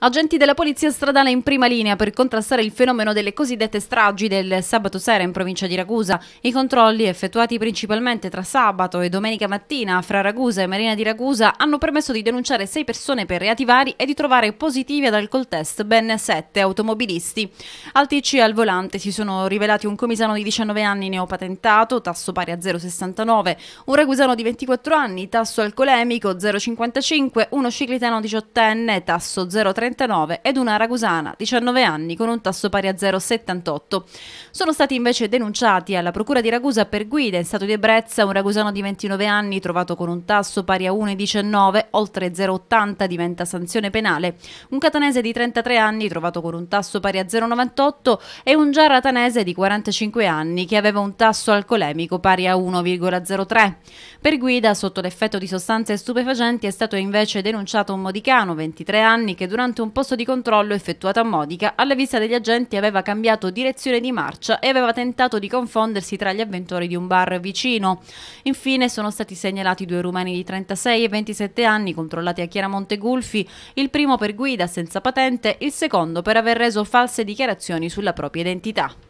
Agenti della polizia stradale in prima linea per contrastare il fenomeno delle cosiddette stragi del sabato sera in provincia di Ragusa. I controlli, effettuati principalmente tra sabato e domenica mattina fra Ragusa e Marina di Ragusa, hanno permesso di denunciare sei persone per reati vari e di trovare positivi ad alcol test ben sette automobilisti. Al TC al volante si sono rivelati un comisano di 19 anni neopatentato, tasso pari a 0,69, un ragusano di 24 anni, tasso alcolemico 0,55, uno ciclitano 18enne, tasso 0,30, 39 ed una ragusana 19 anni con un tasso pari a 0,78. Sono stati invece denunciati alla Procura di Ragusa per guida in stato di ebbrezza un ragusano di 29 anni trovato con un tasso pari a 1,19, oltre 0,80 diventa sanzione penale, un catanese di 33 anni trovato con un tasso pari a 0,98 e un giaratanese di 45 anni che aveva un tasso alcolemico pari a 1,03. Per guida sotto l'effetto di sostanze stupefacenti è stato invece denunciato un modicano, 23 anni, che durante durante un posto di controllo effettuato a Modica, alla vista degli agenti aveva cambiato direzione di marcia e aveva tentato di confondersi tra gli avventori di un bar vicino. Infine sono stati segnalati due rumeni di 36 e 27 anni controllati a Chiaramonte Gulfi, il primo per guida senza patente, il secondo per aver reso false dichiarazioni sulla propria identità.